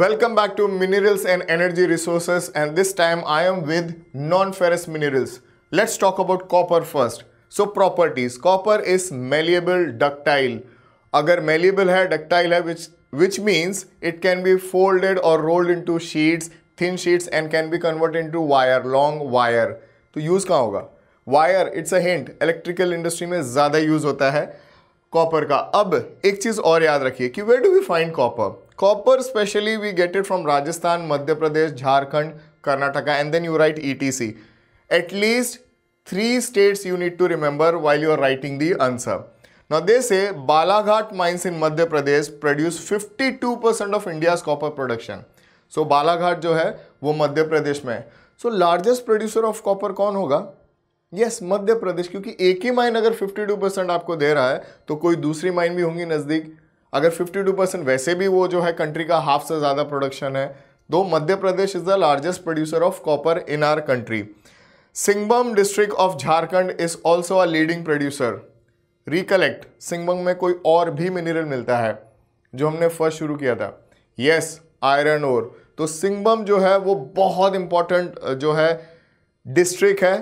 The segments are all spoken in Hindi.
Welcome back to Minerals and Energy Resources and this time I am with non-ferrous minerals. Let's talk about copper first. So properties. Copper is malleable, ductile. अगर malleable है, ductile है, which which means it can be folded or rolled into sheets, thin sheets and can be converted into wire, long wire. तो use कहाँ होगा? Wire, it's a hint. Electrical industry में ज़्यादा use होता है कॉपर का अब एक चीज़ और याद रखिए कि where do we find copper? Copper specially we get it from Rajasthan, Madhya Pradesh, Jharkhand, Karnataka and then you write etc. At least three states you need to remember while you are writing the answer. Now they say Balaghat mines in Madhya Pradesh produce 52% of India's copper production. So Balaghat जो है वो मध्य प्रदेश में है so largest producer of copper कौन होगा यस मध्य प्रदेश क्योंकि एक ही माइन अगर 52 परसेंट आपको दे रहा है तो कोई दूसरी माइन भी होंगी नज़दीक अगर 52 परसेंट वैसे भी वो जो है कंट्री का हाफ से ज़्यादा प्रोडक्शन है दो तो मध्य प्रदेश is the largest producer of copper in our country सिंगबम district of Jharkhand is also a leading producer recollect सिंगबम में कोई और भी मिनरल मिलता है जो हमने फर्स्ट शुरू किया था यस आयरन ओर तो सिंगबम जो है वो बहुत इंपॉर्टेंट जो है डिस्ट्रिक्ट है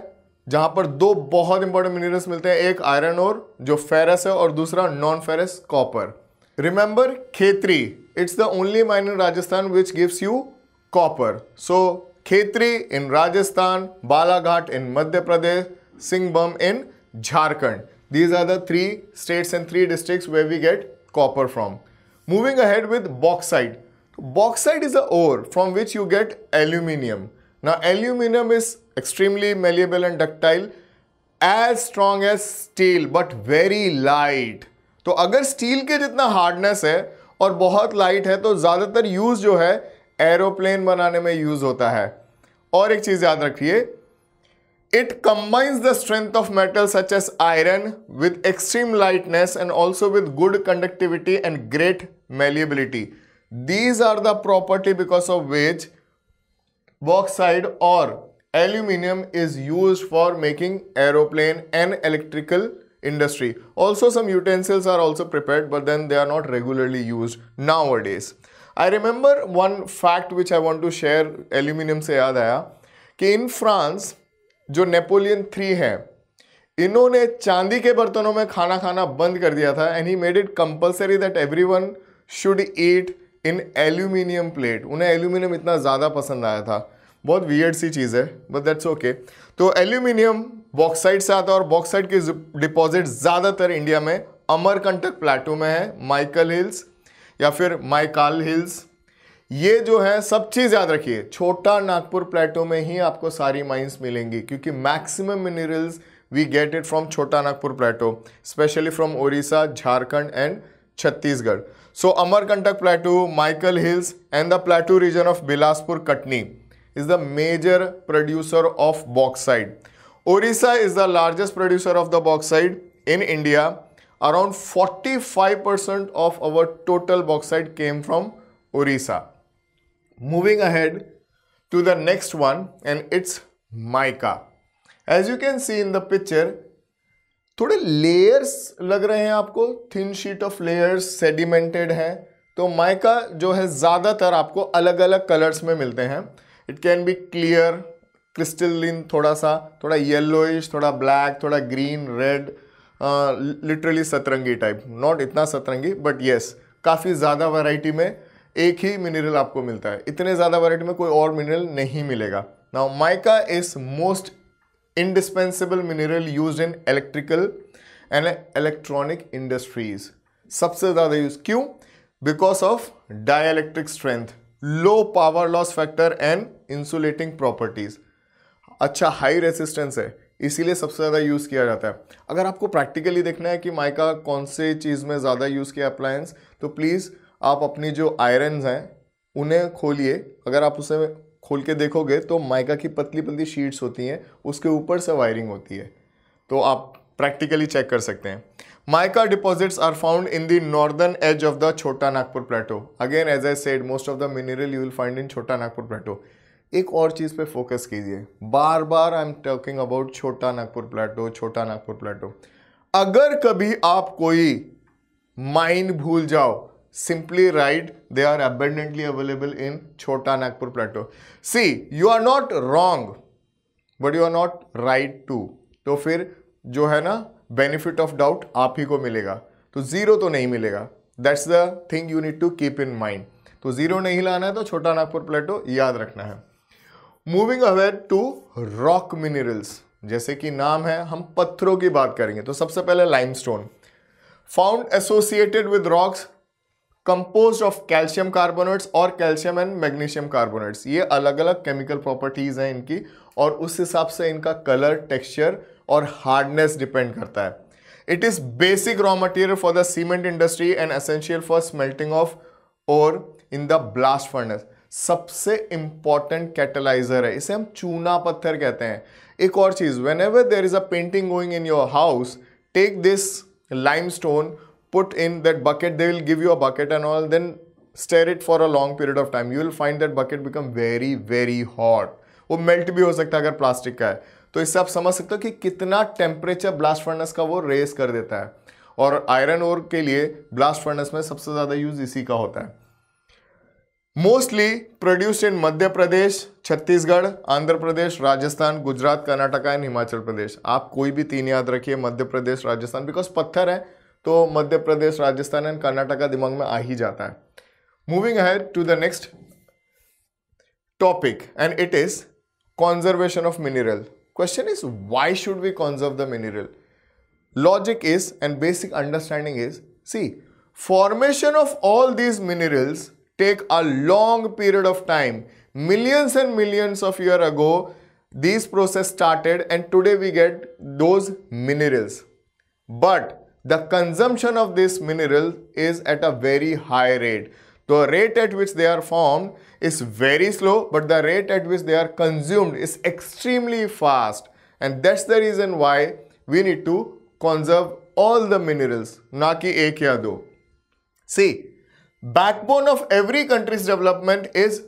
जहाँ पर दो बहुत इंपॉर्टेंट मिनरल्स मिलते हैं एक आयरन ओर जो फेरस है और दूसरा non ferrous copper Remember Khetri. It's the only mine in Rajasthan which gives you copper. So Khetri in Rajasthan, Balaghat in Madhya Pradesh, Singhbum in Jharkhand. These are the three states and three districts where we get copper from. Moving ahead with bauxite. Bauxite is the ore from which you get aluminium. Now aluminium is extremely malleable and ductile as strong as steel but very light. तो अगर स्टील के जितना हार्डनेस है और बहुत लाइट है तो ज़्यादातर यूज़ जो है एरोप्लेन बनाने में यूज़ होता है और एक चीज़ याद रखिए it combines the strength of metal such as iron with extreme lightness and also with good conductivity and great malleability these are the property because of which bauxite और aluminium is use for making aeroplane and electrical industry. Also some utensils are also prepared but then they are not regularly used nowadays. I remember one fact which I want to share aluminium se yaad aaya ki in France, jo Napoleon three hai, इन्होंने चांदी के बर्तनों में खाना खाना बंद कर दिया था and he made it compulsory that everyone should eat in aluminium plate उन्हें एल्यूमिनियम इतना ज़्यादा पसंद आया था बहुत वियर्ड सी चीज़ है बट दैट्स ओके तो एल्यूमिनियम बॉक्साइड से आता है और बॉक्साइड के डिपॉजिट ज़्यादातर इंडिया में अमरकंटक प्लाटू में है माइकल हिल्स या फिर माइकाल हिल्स ये जो है सब चीज़ याद रखिए छोटा नागपुर प्लेटो में ही आपको सारी माइंस मिलेंगी क्योंकि maximum minerals we get it from Chota Nagpur plateau specially from Odisha Jharkhand and Chhattisgarh so Amarkantak plateau Maikal hills and the plateau region of Bilaspur Katni is the major producer of bauxite. Orissa is the largest producer of the bauxite in India. Around 45% of our total bauxite came from Orissa. Moving ahead to the next one and it's mica. As you can see in the picture, थोड़े लेयर्स लग रहे हैं आपको thin sheet of layers sedimented हैं तो माइका जो है ज़्यादातर आपको अलग अलग कलर्स में मिलते हैं it can be clear crystalline थोड़ा सा थोड़ा येलोइश थोड़ा ब्लैक थोड़ा ग्रीन रेड लिटरली सतरंगी टाइप नॉट इतना सतरंगी बट येस काफ़ी ज़्यादा वैरायटी में एक ही मिनरल आपको मिलता है इतने ज़्यादा वैरायटी में कोई और मिनरल नहीं मिलेगा now mica is most indispensable mineral use in electrical and electronic industries सबसे ज़्यादा यूज़ क्यों because of dielectric strength low power loss factor and insulating properties अच्छा हाई रेसिस्टेंस है इसीलिए सबसे ज़्यादा यूज़ किया जाता है अगर आपको प्रैक्टिकली देखना है कि माइका कौन से चीज़ में ज़्यादा यूज़ किया अप्लायंस तो प्लीज़ आप अपनी जो आयरन्स हैं उन्हें खोलिए अगर आप उसे खोल के देखोगे तो माइका की पतली पतली शीट्स होती हैं उसके ऊपर से वायरिंग होती है तो आप प्रैक्टिकली चेक कर सकते हैं mica deposits are found in the northern edge of the Chota Nagpur plateau again as I said most of the mineral you will find in Chota Nagpur plateau एक और चीज पे फोकस कीजिए बार बार I am talking about Chota Nagpur प्लेटो छोटा नागपुर प्लेटो अगर कभी आप कोई माइंड भूल जाओ simply write they are abundantly available in Chota Nagpur plateau see you are not wrong but you are not right too तो फिर जो है ना बेनिफिट ऑफ डाउट आप ही को मिलेगा तो ज़ीरो तो नहीं मिलेगा that's the thing you need to keep in mind तो ज़ीरो नहीं लाना है तो छोटा नागपुर प्लेटो याद रखना है moving over to rock minerals जैसे कि नाम है हम पत्थरों की बात करेंगे तो सबसे पहले limestone found associated with rocks composed of calcium carbonates और कैल्शियम एंड मैग्नीशियम कार्बोनेट्स ये अलग अलग केमिकल प्रॉपर्टीज़ हैं इनकी और उस हिसाब से इनका कलर टेक्सचर और हार्डनेस डिपेंड करता है it is basic raw material for the cement industry and essential for smelting of ore in the blast furnace सबसे इंपॉर्टेंट कैटेलाइजर है इसे हम चूना पत्थर कहते हैं एक और चीज़ whenever there is a painting going in your house take this limestone put in that bucket they will give you a bucket and all then स्टेर it for a long period of time you will find that bucket become very very hot वो मेल्ट भी हो सकता है अगर प्लास्टिक का है तो इससे आप समझ सकते हो कि कितना टेम्परेचर ब्लास्ट फर्नेस का वो रेस कर देता है और आयरन ओर के लिए ब्लास्ट फर्नेस में सबसे ज़्यादा यूज इसी का होता है mostly produced in Madhya Pradesh Chhattisgarh Andhra Pradesh Rajasthan Gujarat Karnataka and Himachal Pradesh आप कोई भी तीन याद रखिए मध्य प्रदेश राजस्थान बिकॉज पत्थर है तो मध्य प्रदेश राजस्थान एंड कर्नाटका दिमाग में आ ही जाता है मूविंग है to the next topic and it is conservation of mineral Question is why should we conserve the mineral? Logic is and basic understanding is see formation of all these minerals take a long period of time. Millions and millions of years ago these process started and today we get those minerals. But the consumption of this mineral is at a very high rate. The rate at which they are formed is very slow, but the rate at which they are consumed is extremely fast. And that's the reason why we need to conserve all the minerals, na ki ek ya do. See, backbone of every country's development is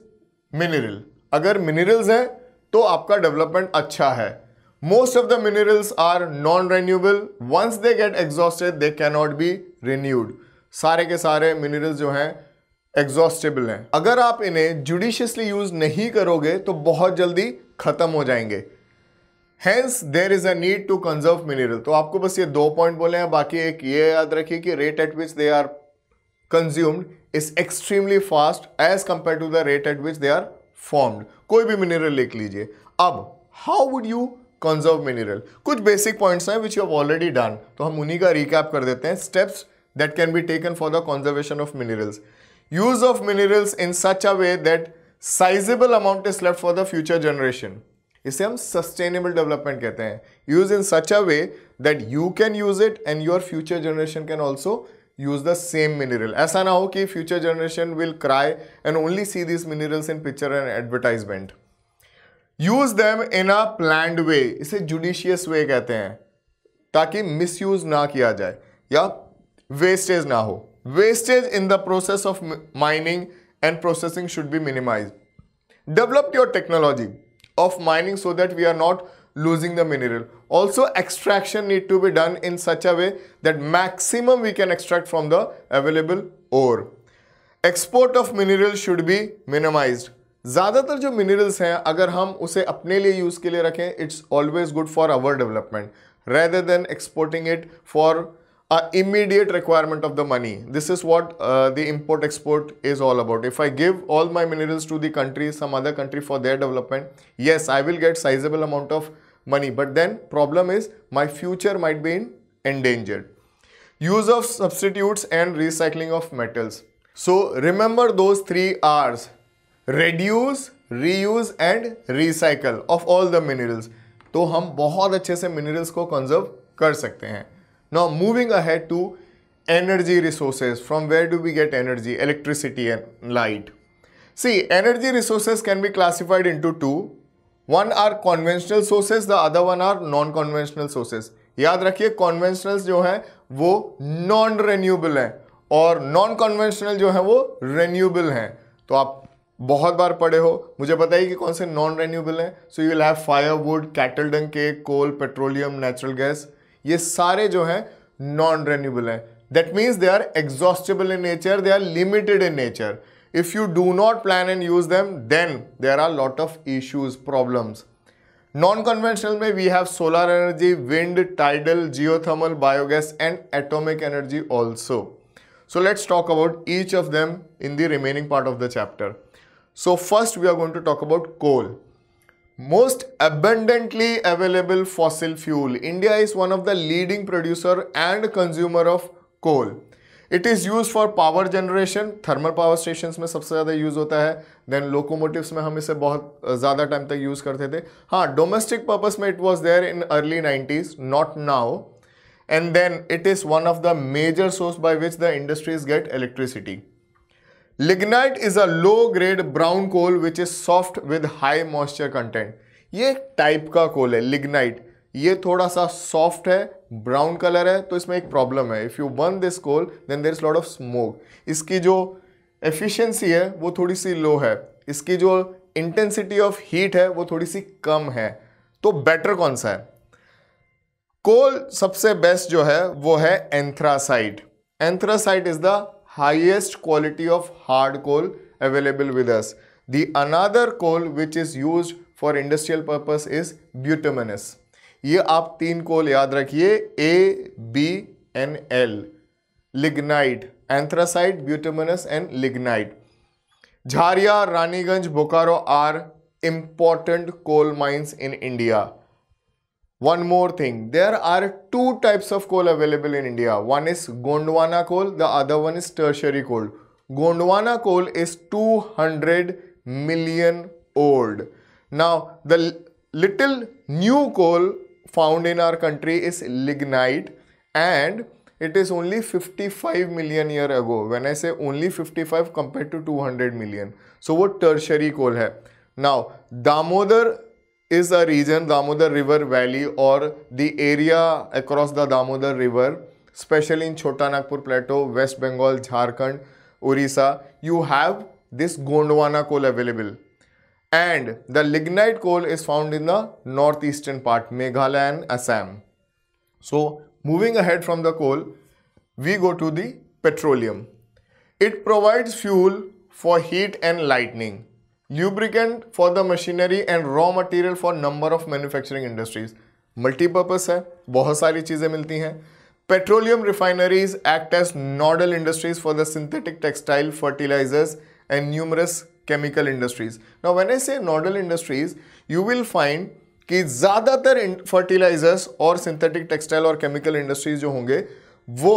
mineral. Agar minerals hai, तो आपका development acha hai. Most of the minerals are non-renewable. Once they get exhausted, they cannot be renewed. सारे ke सारे minerals jo hai. एग्जॉस्टेबल हैं अगर आप इन्हें जुडिशियसली यूज़ नहीं करोगे तो बहुत जल्दी ख़त्म हो जाएंगे hence there is a need to conserve mineral तो आपको बस ये दो पॉइंट बोले हैं बाकी एक ये याद रखिए कि rate at which they are consumed is extremely fast as compare to the rate at which they are formed कोई भी मिनरल लिख लीजिए अब how would you conserve mineral कुछ बेसिक पॉइंट्स हैं which you have already done तो हम उन्हीं का रिकैप कर देते हैं steps that can be taken for the conservation of minerals use of minerals in such a way that sizeable amount is left for the future generation इसे हम सस्टेनेबल डेवलपमेंट कहते हैं use in such a way that you can use it and your future generation can also use the same mineral ऐसा ना हो कि future generation will cry and only see this minerals in picture and advertisement use them in a planned way इसे जुडिशियस वे कहते हैं ताकि मिस यूज ना किया जाए या वेस्टेज ना हो Wastage in the process of mining and processing should be minimized. Develop your technology of mining so that we are not losing the mineral. Also extraction need to be done in such a way that maximum we can extract from the available ore. Export of mineral should be minimized. ज़्यादातर जो minerals हैं अगर हम उसे अपने लिए use के लिए रखें it's always good for our development rather than exporting it for immediate requirement of the money. This is what uh, the import export is all about. If I give all my minerals to the country, some other country for their development, yes, I will get sizable amount of money. But then problem is my future might be in endangered. Use of substitutes and recycling of metals. So remember those three R's. Reduce, reuse and recycle of all the minerals. So we can conserve minerals very well. Now moving ahead to energy resources. From where do we get energy? Electricity and light. See, energy resources can be classified into two. One are conventional sources, the other one are non-conventional sources. याद रखिए कॉन्वेंशनल जो है वो नॉन रेन्यूएबल है और नॉन कन्वेंशनल जो है वो रेन्यूएबल हैं तो आप बहुत बार पढ़े हो मुझे बताइए कि कौन से नॉन रेन्यूएबल हैं so you will have firewood cattle dung cake coal petroleum natural gas ये सारे जो हैं नॉन रेन्यूबल हैं that means they are exhaustible in nature they are limited in nature if you do not plan and use them then there are lot of issues problems non conventional में we have solar energy wind tidal geothermal biogas and atomic energy also so let's talk about each of them in the remaining part of the chapter so first we are going to talk about coal most abundantly available fossil fuel india is one of the leading producer and consumer of coal it is used for power generation thermal power stations mein sabse zyada use hota hai then locomotives mein hum ise bahut zyada time tak use karte the ha domestic purpose mein it was there in early 90s not now and then it is one of the major source by which the industries get electricity lignite is a low grade brown coal which is soft with high moisture content ये एक टाइप का कोल है लिग्नाइट ये थोड़ा सा सॉफ्ट है ब्राउन कलर है तो इसमें एक प्रॉब्लम है if you burn this coal then there is lot of smoke इसकी जो एफिशिएंसी है वो थोड़ी सी लो है इसकी जो इंटेंसिटी ऑफ हीट है वो थोड़ी सी कम है तो बेटर कौन सा है कोल सबसे बेस्ट जो है वो है anthracite anthracite is the highest quality of hard coal available with us. The another coal which is used for industrial purpose is butaminous. ये आप तीन कोल याद रखिए A B and L lignite anthracite bituminous and lignite Jharia Raniganj Bokaro are important coal mines in India. One more thing, there are two types of coal available in India. One is Gondwana coal, the other one is tertiary coal. Gondwana coal is 200 million old. Now, the little new coal found in our country is lignite and it is only 55 million year ago. When I say only 55 compared to 200 million. So, what tertiary coal hai. Now, Damodar is a region Damodar River Valley or the area across the Damodar River, especially in Chota Nagpur Plateau, West Bengal, Jharkhand, Orissa, you have this Gondwana coal available. And the lignite coal is found in the northeastern part, Meghalaya and Assam. So moving ahead from the coal, we go to the petroleum. It provides fuel for heat and lightning. Lubricant for the machinery and raw material for number of manufacturing industries multipurpose है बहुत सारी चीज़ें मिलती हैं petroleum refineries act as nodal industries for the synthetic textile fertilizers and numerous chemical industries now when I say nodal industries you will find कि ज़्यादातर फर्टिलाइजर्स और सिंथेटिक टेक्सटाइल और केमिकल इंडस्ट्रीज जो होंगे वो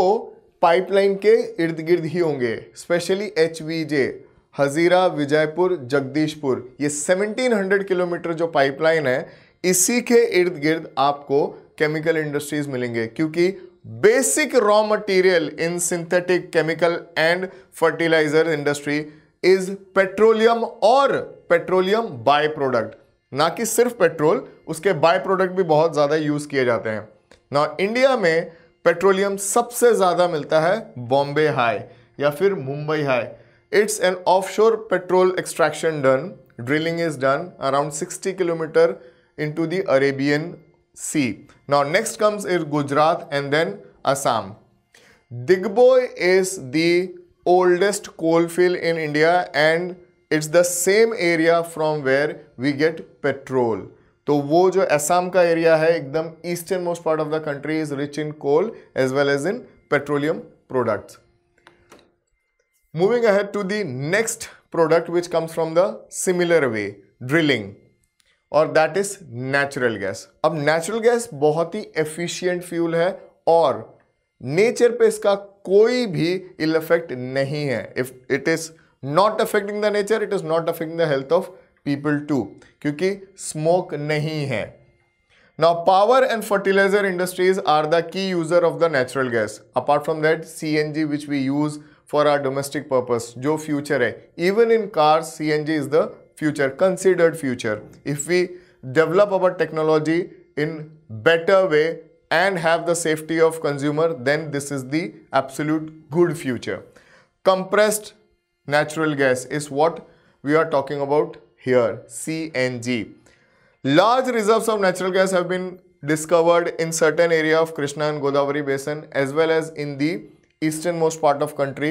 पाइपलाइन के इर्द गिर्द ही होंगे specially H V J Hazira Vijaypur Jagdishpur ये 1700 किलोमीटर जो पाइपलाइन है इसी के इर्द गिर्द आपको केमिकल इंडस्ट्रीज मिलेंगे क्योंकि basic raw material in synthetic chemical and fertilizer industry is petroleum और पेट्रोलियम बाय प्रोडक्ट ना कि सिर्फ पेट्रोल उसके बाय प्रोडक्ट भी बहुत ज़्यादा यूज़ किए जाते हैं ना इंडिया में पेट्रोलियम सबसे ज़्यादा मिलता है बॉम्बे हाई या फिर Mumbai high It's an offshore petrol extraction done. Drilling is done around 60 kilometer into the Arabian Sea. Now next comes is Gujarat and then Assam. Digboy is the oldest coal field in India and it's the same area from where we get petrol. So, वो जो असम का एरिया है एकदम eastern most part of the country is rich as coal as well as in moving ahead to the next product which comes from the similar way drilling और दैट इज नेचुरल गैस अब नेचुरल गैस बहुत ही एफिशियंट फ्यूल है और नेचर पे इसका कोई भी इल इफेक्ट नहीं है if it is not affecting the nature it is not affecting the health of people too क्योंकि स्मोक नहीं है now power and fertilizer industries are the key user of the natural gas apart from that C N G which we use for our domestic purpose, jo future hai Even in cars, CNG is the future, considered future. If we develop our technology in better way and have the safety of consumer, then this is the absolute good future. Compressed natural gas is what we are talking about here, CNG. Large reserves of natural gas have been discovered in certain area of Krishna and Godavari basin as well as in the eastern most part of country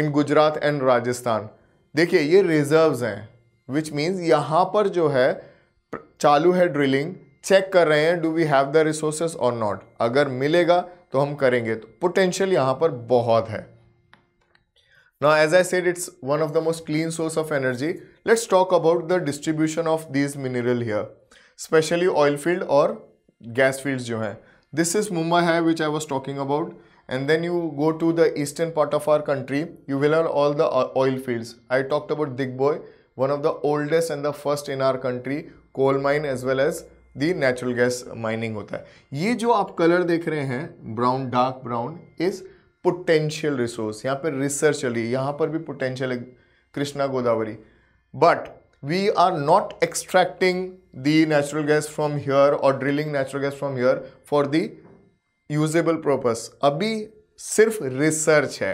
in Gujarat and Rajasthan देखिए ये रिजर्व्स हैं विच मीन्स यहाँ पर जो है चालू है ड्रिलिंग चेक कर रहे हैं do we have the resource और नॉट अगर मिलेगा तो हम करेंगे तो पोटेंशियल यहाँ पर बहुत है ना as I said it's one of the most clean source of energy let's talk about the distribution of these mineral here specially oil field और गैस फील्ड जो हैं दिस इज मुंबई है which I was talking about and then you go to the eastern part of our country you will have all the uh, oil fields i talked about digboy one of the oldest and the first in our country coal mine as well as the natural gas mining hota hai ye jo aap color dekh rahe brown dark brown is potential resource yahan pe research chali yahan par bhi potential krishna godavari but we are not extracting the natural gas from here or drilling natural gas from here for the usable purpose अभी सिर्फ रिसर्च है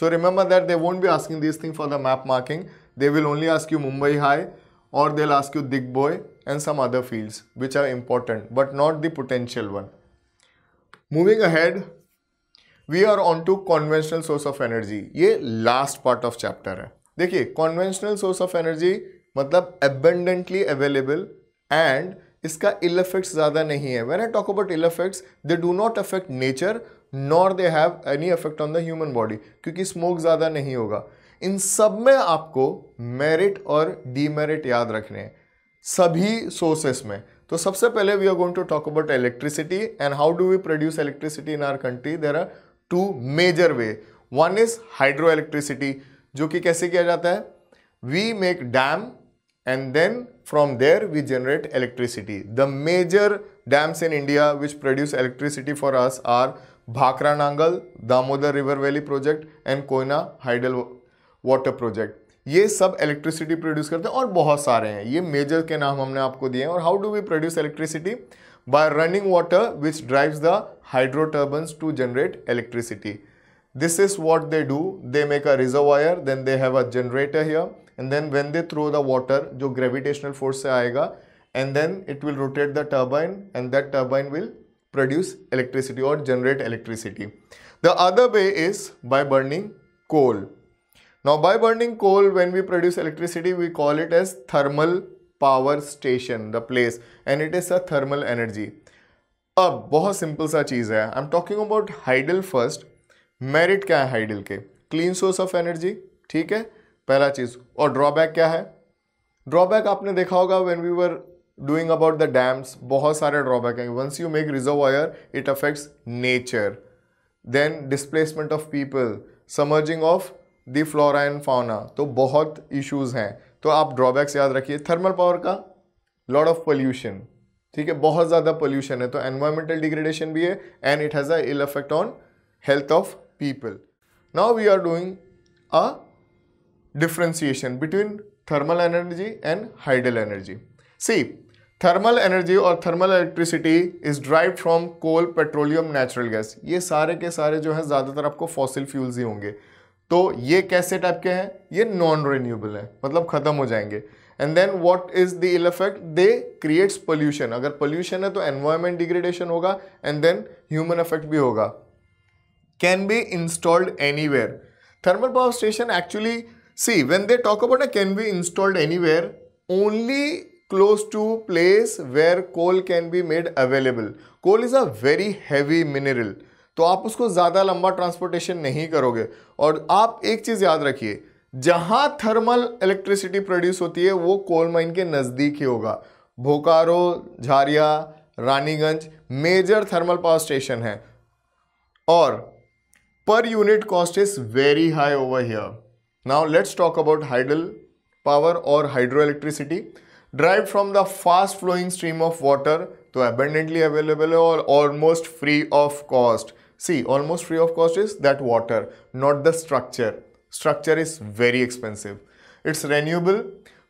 so remember that they won't be asking this thing for the map marking they will only ask you Mumbai high और they ask you Digboi and some other fields which are important but not the potential one moving ahead we are on to conventional source of energy ये लास्ट पार्ट ऑफ चैप्टर है देखिए कॉन्वेंशनल सोर्स ऑफ एनर्जी मतलब एबेंडेंटली अवेलेबल एंड इसका इल इफेक्ट्स ज़्यादा नहीं है when I talk about ill effects they do not affect nature nor they have any effect on the human body क्योंकि स्मोक ज़्यादा नहीं होगा इन सब में आपको मेरिट और डीमेरिट याद रखने हैं सभी सोर्सेस में तो सबसे पहले we are going to talk about electricity and how do we produce electricity in our country there are two major way one is hydro electricity जो कि कैसे किया जाता है we make dam and then From there, we generate electricity. The major dams in India which produce electricity for us are Bhakra Nangal, Damodar River Valley Project and Koina Hydel Water Project. ये सब इलेक्ट्रिसिटी प्रोड्यूस करते हैं और बहुत सारे हैं ये मेजर के नाम हमने आपको दिए हैं और how do we produce electricity by running water which drives the hydro turbines to generate electricity. This is what they do. They make a reservoir, then they have a generator here. And then when they throw the water जो ग्रेविटेशनल फोर्स से आएगा and then it will rotate the turbine and that turbine will produce electricity और generate electricity the other way is by burning coal now by burning coal when we produce electricity we call it as thermal power station the place and it is a thermal energy अब बहुत सिंपल सा चीज़ है I am talking about hydel first merit क्या है हाइडल के क्लीन सोर्स ऑफ एनर्जी ठीक है पहला चीज़ और ड्रॉबैक क्या है ड्रॉबैक आपने देखा होगा when we were doing about the dams बहुत सारे ड्रॉबैक हैं once you make air it affects nature then displacement of people submerging of the flora and fauna तो बहुत इश्यूज हैं तो आप ड्रॉबैक्स याद रखिए थर्मल पावर का लॉर्ड ऑफ पोल्यूशन ठीक है बहुत ज़्यादा पोल्यूशन है तो एनवायरमेंटल डिग्रेडेशन भी है and it has a ill effect on health of people now we are doing a differentiation between thermal energy and hydel energy. See, thermal energy or thermal electricity is derived from coal, petroleum, natural gas. ये सारे के सारे जो है ज़्यादातर आपको fossil fuels ही होंगे तो ये कैसे टाइप के हैं ये नॉन रिन्यूएबल हैं मतलब ख़त्म हो जाएंगे and then what is the ill effect they creates pollution अगर पोल्यूशन है तो एनवायरमेंट डिग्रेडेशन होगा एंड देन ह्यूमन इफेक्ट भी होगा can be installed anywhere thermal power station actually See, when they talk about a can be installed anywhere, only close to place where coal can be made available. Coal is a very heavy mineral. तो आप उसको ज़्यादा लंबा ट्रांसपोर्टेशन नहीं करोगे और आप एक चीज़ याद रखिए जहाँ थर्मल इलेक्ट्रिसिटी प्रोड्यूस होती है वो कोल माइन के नज़दीक ही होगा Bokaro Jharia Raniganj major thermal power station है और per unit cost is very high over here Now let's talk about hydel power or hydroelectricity derived from the fast flowing stream of water so abundantly available or almost free of cost. See almost free of cost is that water not the structure. Structure is very expensive. It's renewable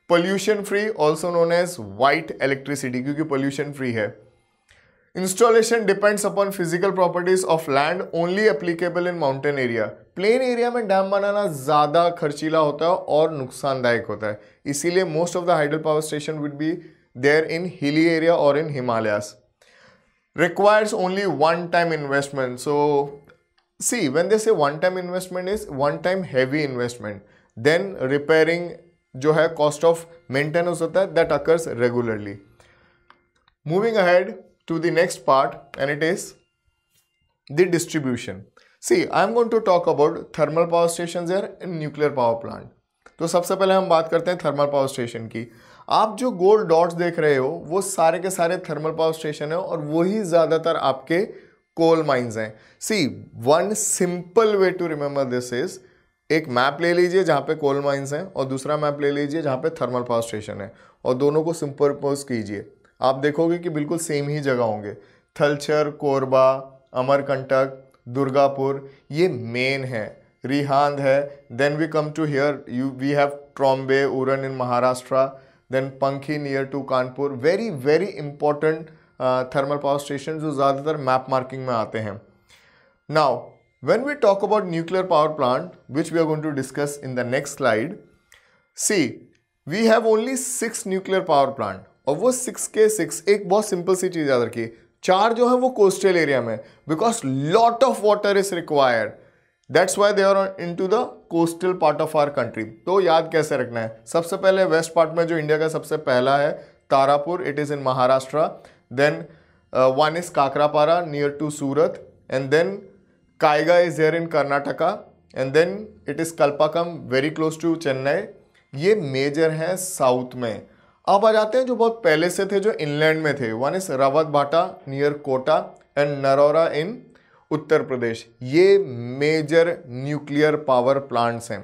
pollution free also known as white electricity because pollution free है Installation depends upon physical properties of land only applicable in mountain area. Plain area में dam बनाना ज़्यादा खर्चीला होता है और नुकसानदायक होता है इसीलिए most of the hydro power station would be there in hilly area or in Himalayas. requires only one time investment so see when they say one time investment is one time heavy investment then repairing जो है cost of maintenance होता है that occurs regularly moving ahead to the next part and it is the distribution. See, I am going to talk about thermal power stations here and nuclear power plant. तो सबसे पहले हम बात करते हैं थर्मल पावर स्टेशन की आप जो गोल डॉट्स देख रहे हो वो सारे के सारे थर्मल पावर स्टेशन है और वही ज़्यादातर आपके कोल माइंस हैं see one simple way to remember this is एक मैप ले लीजिए जहाँ पे कोल माइंस हैं और दूसरा मैप ले लीजिए जहाँ पे थर्मल पावर स्टेशन है और दोनों को सिंपरपोज कीजिए आप देखोगे कि बिल्कुल सेम ही जगह होंगे थलचर कोरबा अमरकंटक दुर्गापुर ये मेन है रिहांद है then we come to here you we have Trombay Uran in Maharashtra then Panki near to Kanpur very very important thermal power station जो ज़्यादातर मैप मार्किंग में आते हैं now when we talk about nuclear power plant which we are going to discuss in the next slide see we have only six nuclear power plant और वो सिक्स के सिक्स एक बहुत सिंपल सी चीज़ याद रखिए चार जो है वो कोस्टल एरिया में because lot of water is required that's why they are in to the coastal part of our country तो याद कैसे रखना है सबसे पहले वेस्ट पार्ट में जो इंडिया का सबसे पहला है Tarapur it is in Maharashtra then one is Kakrapar near to Surat and then Kaiga is here in Karnataka and then it is Kalpakkam very close to Chennai ये मेजर हैं साउथ में अब आ जाते हैं जो बहुत पहले से थे जो इनलैंड में थे one is Rawatbhata near Kota and Narora in Uttar Pradesh ये मेजर न्यूक्लियर पावर प्लांट्स हैं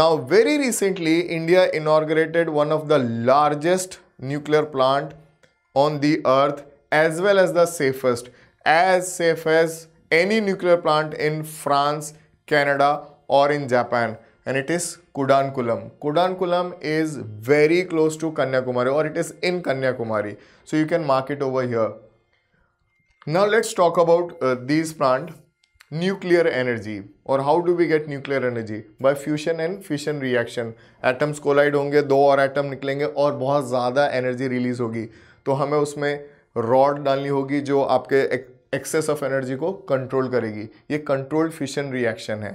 now very recently India inaugurated one of the largest nuclear plant on the earth as well as the safest as safe as any nuclear plant in France Canada और in Japan and it is Kudankulam. Kudankulam is very close to Kanyakumari or it is in Kanyakumari. So you can mark it over here. Now let's talk about uh, these plant nuclear energy और how do we get nuclear energy by fusion and fission reaction atoms collide होंगे दो और atom निकलेंगे और बहुत ज़्यादा energy release होगी तो हमें उसमें रॉड डालनी होगी जो आपके एक्सेस ऑफ एनर्जी को कंट्रोल करेगी ये कंट्रोल्ड फिशन रिएक्शन है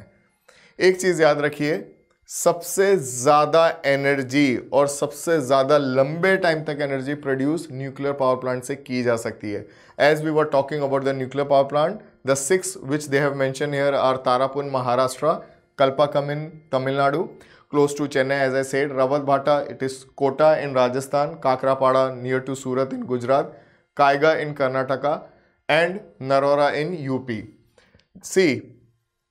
एक चीज़ याद रखिए सबसे ज़्यादा एनर्जी और सबसे ज़्यादा लंबे टाइम तक energy produce nuclear power plant से की जा सकती है as we were talking about the nuclear power plant the six which they have mention here are Tarapur Maharashtra Kalpakkam in Tamil Nadu close to Chennai as a said Rawat Bhata it is Kota in Rajasthan Kakrapar near to Surat in Gujarat Kaiga in Karnataka and Narora in UP see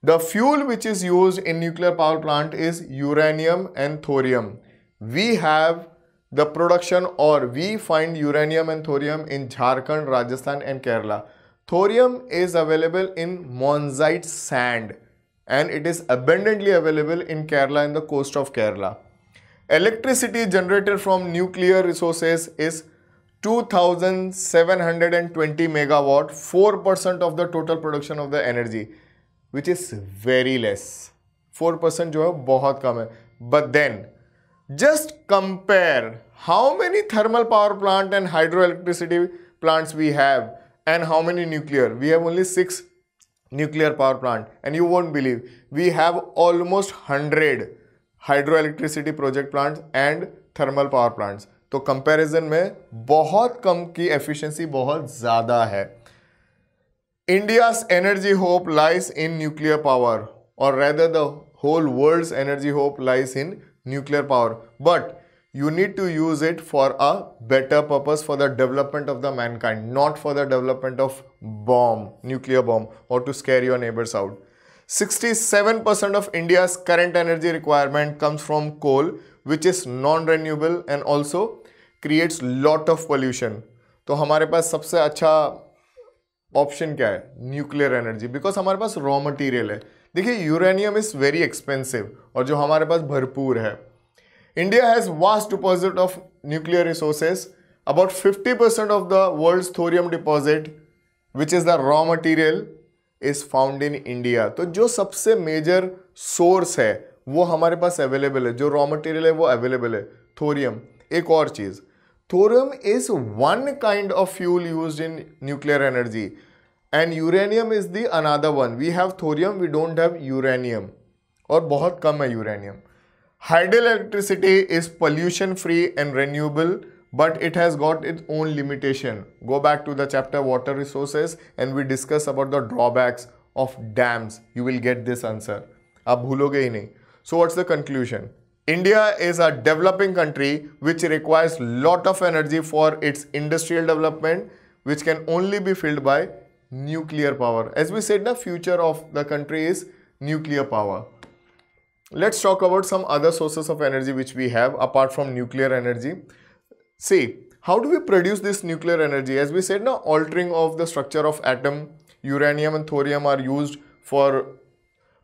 The fuel which is used in nuclear power plant is uranium and thorium. We have the production or we find uranium and thorium in Jharkhand, Rajasthan and Kerala. Thorium is available in monzite sand and it is abundantly available in Kerala in the coast of Kerala. Electricity generated from nuclear resources is 2720 megawatt, 4% of the total production of the energy. Which is very less four percent जो है बहुत कम है but then just compare how many thermal power plant and hydro electricity plants we have and how many nuclear we have only six nuclear power plant and you won't believe we have almost hundred hydro electricity project plants and thermal power plants तो कंपेरिजन में बहुत कम की एफिशिएंसी बहुत ज़्यादा है India's energy hope lies in nuclear power or rather the whole world's energy hope lies in nuclear power. But you need to use it for a better purpose for the development of the mankind, not for the development of bomb, nuclear bomb or to scare your neighbors out. 67% of India's current energy requirement comes from coal, which is non-renewable and also creates lot of pollution. So, हमारे पास सबसे अच्छा ऑप्शन क्या है न्यूक्लियर एनर्जी बिकॉज हमारे पास रॉ मटेरियल है देखिए यूरेनियम इज़ वेरी एक्सपेंसिव और जो हमारे पास भरपूर है India has vast deposit of nuclear resources fifty 50% of the world thorium deposit which is the raw material is found in India तो जो सबसे मेजर सोर्स है वो हमारे पास अवेलेबल है जो रॉ मटेरियल है वो अवेलेबल है थोरियम एक और चीज़ Thorium is one kind of fuel used in nuclear energy and uranium is the another one. We have thorium, we don't have uranium or बहुत कम है uranium hydel electricity is pollution free but it has got its own limitation. Go back to the chapter water resources and we discuss about the drawbacks of dams. You will get this answer. आप भूलोगे ही नहीं. So what's the conclusion? India is a developing country which requires lot of energy for its industrial development which can only be filled by nuclear power. As we said the future of the country is nuclear power. Let's talk about some other sources of energy which we have apart from nuclear energy. See, how do we produce this nuclear energy? As we said now altering of the structure of atom, uranium and thorium are used for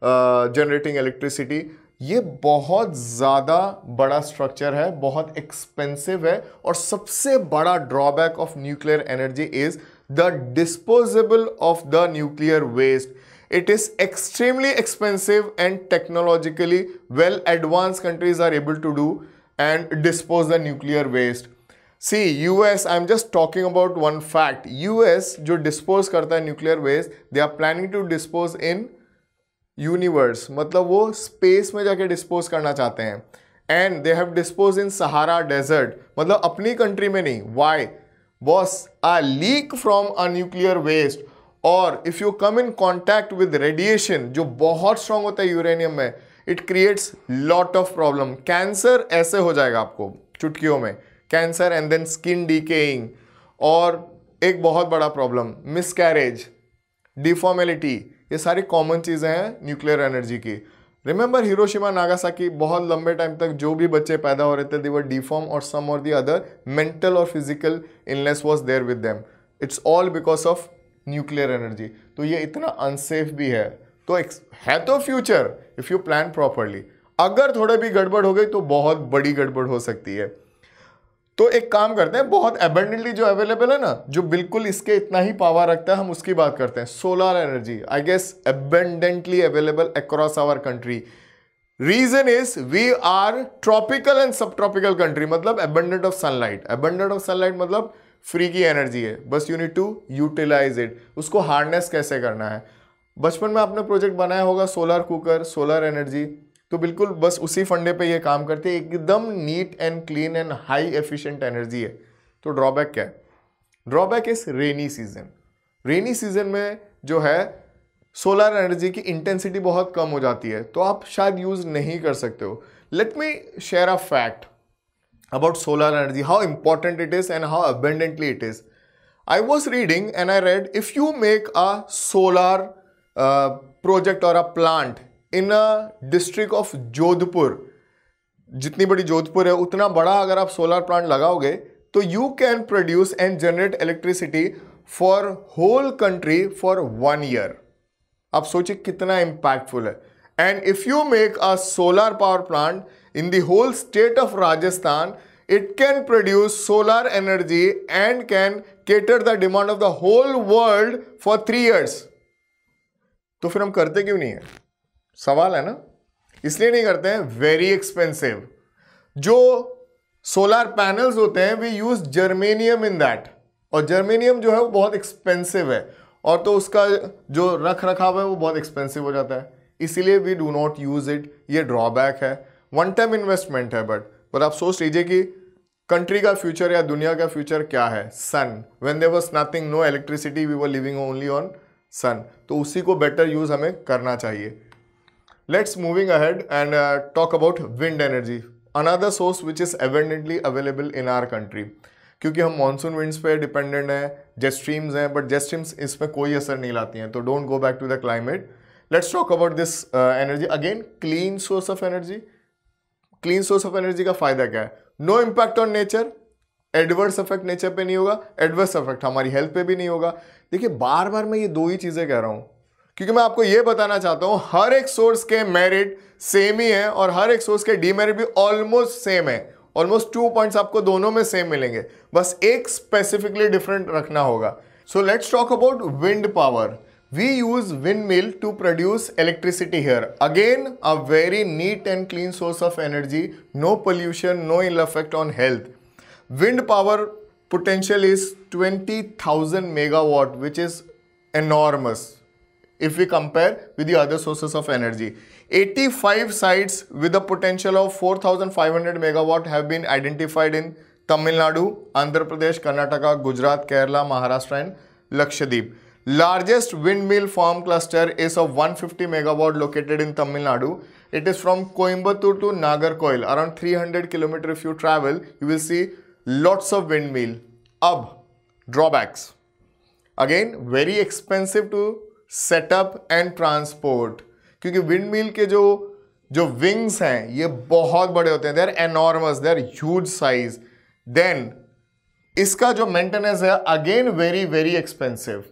uh, generating electricity ये बहुत ज़्यादा बड़ा स्ट्रक्चर है बहुत एक्सपेंसिव है और सबसे बड़ा drawback of nuclear energy is the disposable of the nuclear waste it is extremely expensive and technologically well advance countries are able to do and dispose the nuclear waste see U S I am just talking about one fact U S जो डिस्पोज करता है nuclear waste they are planning to dispose in universe मतलब वो स्पेस में जाके डिस्पोज करना चाहते हैं and they have dispose in Sahara desert मतलब अपनी कंट्री में नहीं why was a leak from a nuclear waste और if you come in contact with radiation जो बहुत स्ट्रांग होता है यूरेनियम में it creates lot of problem cancer ऐसे हो जाएगा आपको चुटकियों में cancer and then skin decaying और एक बहुत बड़ा प्रॉब्लम मिसकैरेज डिफॉर्मेलिटी ये सारी कॉमन चीज़ें हैं न्यूक्लियर एनर्जी की रिमेंबर हिरोशिमा नागासाकी बहुत लंबे टाइम तक जो भी बच्चे पैदा हो रहे थे दिवर डिफॉर्म और सम और दी अदर मेंटल और physical illness was there with them it's all because of nuclear energy तो ये इतना अनसेफ भी है तो है तो future if you plan properly अगर थोड़े भी गड़बड़ हो गई तो बहुत बड़ी गड़बड़ हो सकती है तो एक काम करते हैं बहुत एबेंडेंटली जो अवेलेबल है ना जो बिल्कुल इसके इतना ही पावर रखता है हम उसकी बात करते हैं solar energy I guess abundantly available across our country region is we are tropical and sub tropical country मतलब abundant of sunlight abundant of sunlight मतलब फ्री की एनर्जी है बस you need to utilize it उसको हार्डनेस कैसे करना है बचपन में आपने प्रोजेक्ट बनाया होगा सोलर कुकर सोलर एनर्जी तो बिल्कुल बस उसी फंडे पे ये काम करती है एकदम neat and clean and high efficient energy है तो ड्रॉबैक क्या है ड्रॉबैक इस रेनी सीजन रेनी सीजन में जो है सोलर एनर्जी की इंटेंसिटी बहुत कम हो जाती है तो आप शायद यूज़ नहीं कर सकते हो let me share a fact about solar energy how important it is and how abundantly it is I was reading and I read if you make a solar project और a plant in district of Jodhpur जितनी बड़ी जोधपुर है उतना बड़ा अगर आप सोलर प्लांट लगाओगे तो you can produce and generate electricity for whole country for one year आप सोचिए कितना इंपैक्टफुल है and if you make a solar power plant in the whole state of Rajasthan it can produce solar energy and can cater the demand of the whole world for three years तो फिर हम करते क्यों नहीं है सवाल है ना इसलिए नहीं करते हैं वेरी एक्सपेंसिव जो सोलर पैनल्स होते हैं we use germanium in that और जर्मेनियम जो है वो बहुत एक्सपेंसिव है और तो उसका जो रख रखाव है वो बहुत एक्सपेंसिव हो जाता है इसीलिए we do not use it ये ड्रॉबैक है वन टाइम इन्वेस्टमेंट है बट पर आप सोच लीजिए कि कंट्री का फ्यूचर या दुनिया का फ्यूचर क्या है sun when there was nothing no electricity we were living only on sun तो उसी को बेटर यूज़ हमें करना चाहिए let's moving ahead and uh, talk about wind energy another source which is abundantly available in our country क्योंकि हम मानसून विंड्स पे डिपेंडेंट हैं जेट स्ट्रीम्स हैं बट जेट स्ट्रीम्स इसमें कोई असर नहीं लाती हैं तो don't go back to the climate let's talk about this energy again clean source of energy clean source of energy का फायदा क्या है no impact on nature adverse effect nature पे नहीं होगा एडवर्स इफेक्ट हमारी हेल्थ पे भी नहीं होगा देखिए बार बार मैं ये दो ही चीज़ें कह रहा हूँ क्योंकि मैं आपको यह बताना चाहता हूं हर एक सोर्स के मेरिट सेम ही है और हर एक सोर्स के डीमेरिट भी ऑलमोस्ट सेम है ऑलमोस्ट टू पॉइंट्स आपको दोनों में सेम मिलेंगे बस एक स्पेसिफिकली डिफरेंट रखना होगा so let's talk about wind power we use windmill to produce electricity here again a very neat and clean source of energy no pollution no ill affect on health wind power potential is twenty thousand megawatt which is enormous if we compare with the other sources of energy. 85 sites with a potential of 4500 megawatt have been identified in Tamil Nadu, Andhra Pradesh, Karnataka, Gujarat, Kerala, Maharashtra and Lakshadweep. Largest windmill farm cluster is of 150 megawatt located in Tamil Nadu. It is from Coimbatore to Nagarkoil. Around 300 km if you travel, you will see lots of windmill. Ab, drawbacks. Again, very expensive to setup and transport क्योंकि विंड मिल के जो जो विंग्स हैं ये बहुत बड़े होते हैं they are enormous they are huge size then इसका जो मेंटेनेंस है अगेन वेरी वेरी एक्सपेंसिव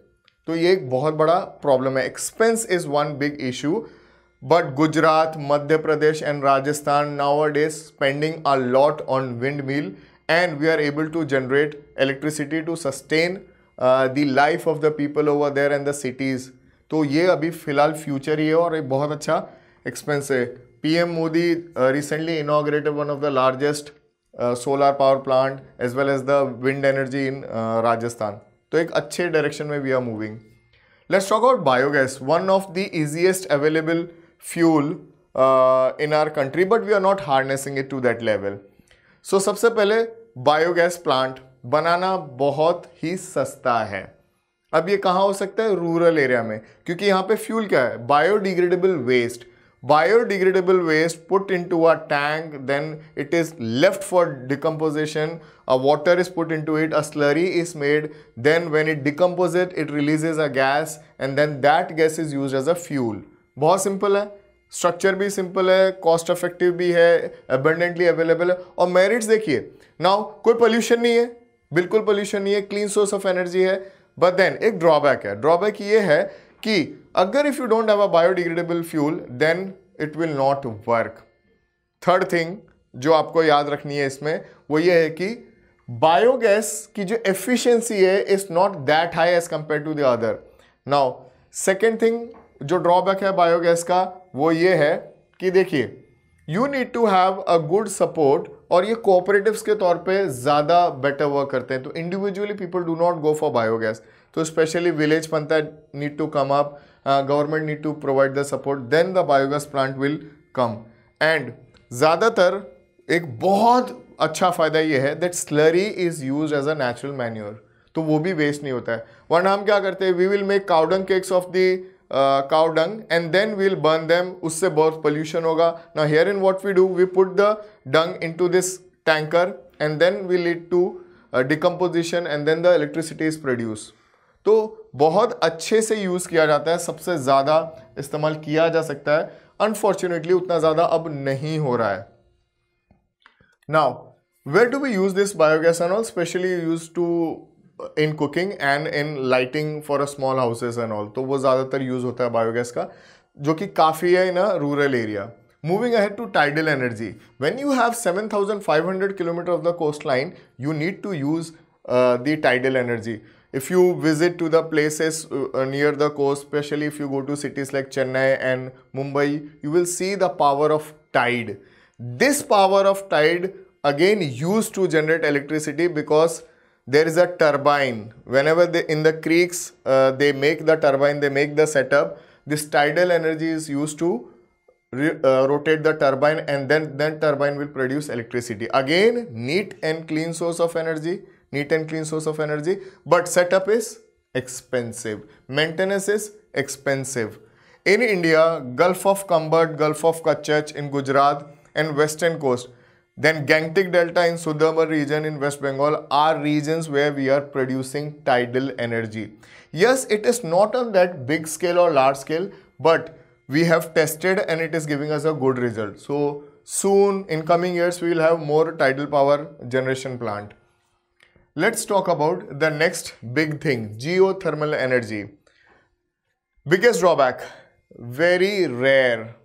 तो ये एक बहुत बड़ा प्रॉब्लम है expense is one big issue but Gujarat Madhya Pradesh and Rajasthan nowadays spending a lot on windmill and we are able to generate electricity to sustain the life of the people over there and the cities तो ये अभी फ़िलहाल फ्यूचर ही है और एक बहुत अच्छा एक्सपेंस है PM Modi recently inaugurated one of the largest solar power plant as well as the wind energy in Rajasthan तो एक अच्छे डायरेक्शन में we are moving let's talk about biogas one of the easiest available fuel in our country but we are not harnessing it to that level so सबसे पहले बायोगैस प्लांट बनाना बहुत ही सस्ता है अब ये कहाँ हो सकता है रूरल एरिया में क्योंकि यहाँ पे फ्यूल क्या है biodegradable waste biodegradable waste put into a tank then it is left for decomposition a water is put into it a slurry is made then when it decomposed it releases a gas and then that gas is use as a fuel बहुत सिंपल है स्ट्रक्चर भी सिंपल है कॉस्ट इफेक्टिव भी है अबेंडेंटली अवेलेबल है और मेरिट्स देखिए नाउ कोई पोल्यूशन नहीं है बिल्कुल पोल्यूशन नहीं है क्लीन सोर्स ऑफ एनर्जी है बट देन एक ड्रॉबैक है ड्रॉबैक ये है कि अगर if you don't have a biodegradable fuel then it will not work third thing जो आपको याद रखनी है इसमें वो ये है कि बायोगैस की जो एफिशिएंसी है is not that high as compare to the other now second thing जो ड्रॉबैक है बायोगैस का वो ये है कि देखिए you need to have a good support और ये कोऑपरेटिव्स के तौर पे ज़्यादा बेटर वर्क करते हैं तो individually people do not go for biogas तो specially village panchayat need to come up government need to provide the support then the biogas plant will come and ज़्यादातर एक बहुत अच्छा फ़ायदा ये है that slurry is use as a natural manure तो वो भी वेस्ट नहीं होता है वरना हम क्या करते हैं we will make cow dung cakes of the cow dung and then we'll burn them उससे बहुत पॉल्यूशन होगा ना here in what we do we put the dung into this tanker and then we lead to decomposition and then the electricity is produce तो बहुत अच्छे से यूज़ किया जाता है सबसे ज़्यादा इस्तेमाल किया जा सकता है अनफॉर्चुनेटली उतना ज़्यादा अब नहीं हो रहा है now where to we use this biogas and all specially use to in cooking and in lighting for a small houses and all तो वो ज़्यादातर यूज़ होता है बायोगैस का जो कि काफ़ी है in a rural area moving ahead to tidal energy when you have seven thousand five hundred kilometer of the coast line you need to use the tidal energy if you visit to the places near the coast specially if you go to cities like Chennai and Mumbai you will see the power of tide this power of tide again use to generate electricity because there is a turbine. Whenever they, in the creeks, uh, they make the turbine, they make the setup. This tidal energy is used to re, uh, rotate the turbine and then that turbine will produce electricity. Again, neat and clean source of energy, neat and clean source of energy, but setup is expensive. Maintenance is expensive. In India, Gulf of Cumber, Gulf of Kutch in Gujarat and Western Coast, then Gangtik Delta in Sudurban region in West Bengal are regions where we are producing tidal energy. Yes, it is not on that big scale or large scale, but we have tested and it is giving us a good result. So soon in coming years, we will have more tidal power generation plant. Let's talk about the next big thing, geothermal energy. Biggest drawback, very rare.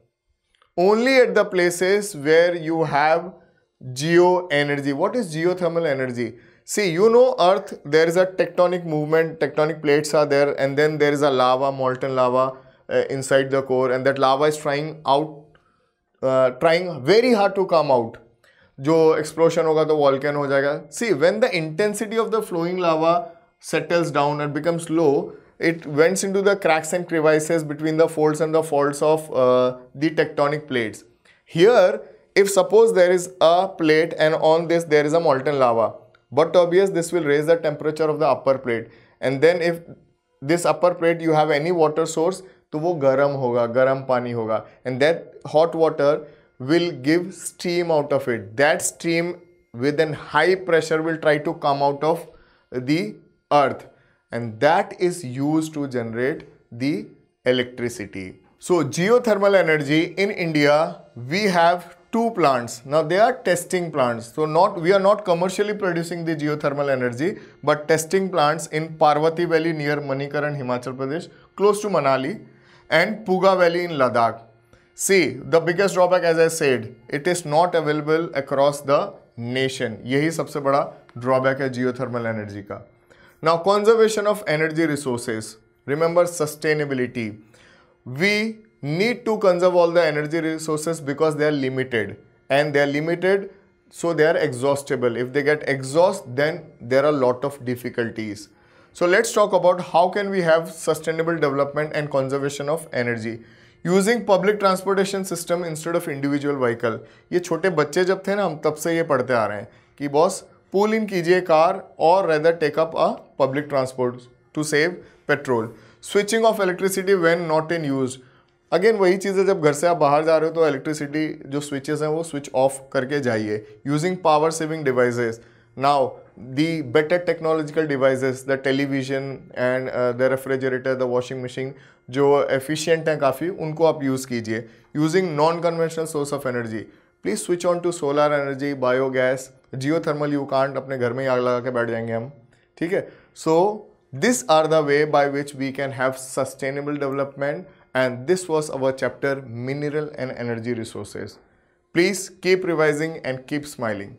Only at the places where you have Geo energy. What is geothermal energy? See, you know Earth, there is a tectonic movement, tectonic plates are there and then there is a lava, molten lava uh, inside the core and that lava is trying out, uh, trying very hard to come out. जो explosion होगा तो volcano हो जाएगा See, when the intensity of the flowing lava settles down and becomes low it vents into the cracks and crevices between the folds and the faults of uh, the tectonic plates. Here, if suppose there is a plate and on this there is a molten lava, but obvious this will raise the temperature of the upper plate. And then if this upper plate you have any water source, to वो गर्म होगा गर्म पानी होगा and that hot water will give steam out of it. That steam with an high pressure will try to come out of the earth and that is used to generate the electricity. So geothermal energy in India, we have two plants. Now they are testing plants. So not we are not commercially producing the geothermal energy, but testing plants in Parvati Valley near Manikaran, Himachal Pradesh, close to Manali, and Puga Valley in Ladakh. See, the biggest drawback as I said, it is not available across the nation. यही सबसे बड़ा drawback है geothermal energy का. Now conservation of energy resources. Remember sustainability. We need to conserve all the energy resources because they are limited and they are limited so they are exhaustible if they get exhaust then there are a lot of difficulties so let's talk about how can we have sustainable development and conservation of energy Using public transportation system instead of individual vehicle. ये छोटे बच्चे जब थे ना हम तब से ये पढ़ते आ रहे हैं कि बॉस पुल इन कीजिए कार और take up a public transport to save petrol. Switching off electricity when not in use. Again वही चीज़ है जब घर से आप बाहर जा रहे हो तो इलेक्ट्रिसिटी जो स्विचेस हैं वो स्विच ऑफ करके जाइए using power saving devices now the better technological devices the television and the refrigerator the washing machine जो एफिशिएंट हैं काफ़ी उनको आप यूज़ कीजिए using non conventional source of energy please switch on to solar energy biogas geothermal you can't अपने घर में ही आग लगा के बैठ जाएंगे हम ठीक है so this are the way by which we can have sustainable development and this was our chapter Mineral and Energy Resources. Please keep revising and keep smiling.